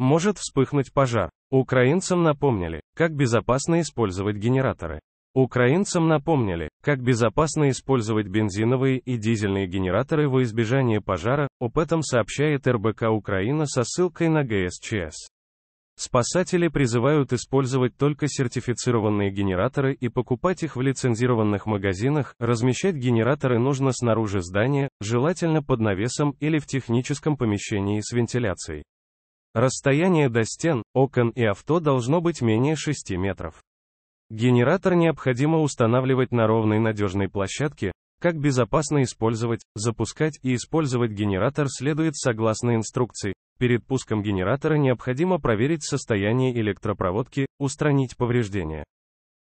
Может вспыхнуть пожар. Украинцам напомнили, как безопасно использовать генераторы. Украинцам напомнили, как безопасно использовать бензиновые и дизельные генераторы во избежание пожара, об этом сообщает РБК Украина со ссылкой на ГСЧС. Спасатели призывают использовать только сертифицированные генераторы и покупать их в лицензированных магазинах, размещать генераторы нужно снаружи здания, желательно под навесом или в техническом помещении с вентиляцией. Расстояние до стен, окон и авто должно быть менее 6 метров. Генератор необходимо устанавливать на ровной надежной площадке, как безопасно использовать, запускать и использовать генератор следует согласно инструкции. Перед пуском генератора необходимо проверить состояние электропроводки, устранить повреждения.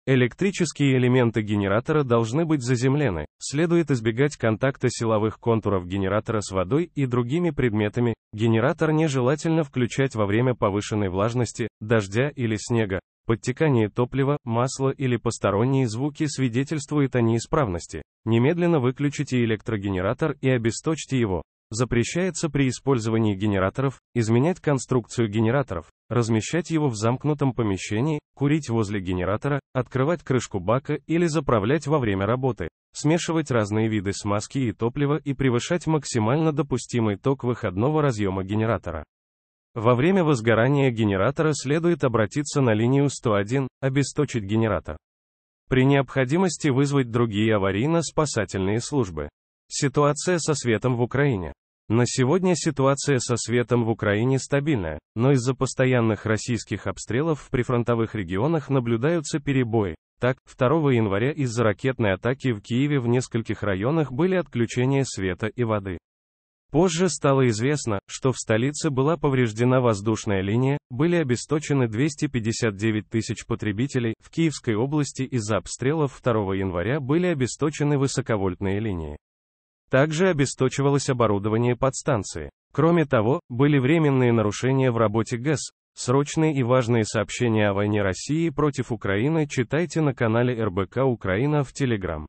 Электрические элементы генератора должны быть заземлены, следует избегать контакта силовых контуров генератора с водой и другими предметами, генератор нежелательно включать во время повышенной влажности, дождя или снега, подтекание топлива, масла или посторонние звуки свидетельствуют о неисправности. Немедленно выключите электрогенератор и обесточьте его. Запрещается при использовании генераторов, изменять конструкцию генераторов, размещать его в замкнутом помещении, курить возле генератора, открывать крышку бака или заправлять во время работы, смешивать разные виды смазки и топлива и превышать максимально допустимый ток выходного разъема генератора. Во время возгорания генератора следует обратиться на линию 101, обесточить генератор. При необходимости вызвать другие аварийно-спасательные службы. Ситуация со светом в Украине. На сегодня ситуация со светом в Украине стабильная, но из-за постоянных российских обстрелов в прифронтовых регионах наблюдаются перебои. Так, 2 января из-за ракетной атаки в Киеве в нескольких районах были отключения света и воды. Позже стало известно, что в столице была повреждена воздушная линия, были обесточены 259 тысяч потребителей, в Киевской области из-за обстрелов 2 января были обесточены высоковольтные линии. Также обесточивалось оборудование подстанции. Кроме того, были временные нарушения в работе ГЭС. Срочные и важные сообщения о войне России против Украины читайте на канале РБК Украина в Телеграм.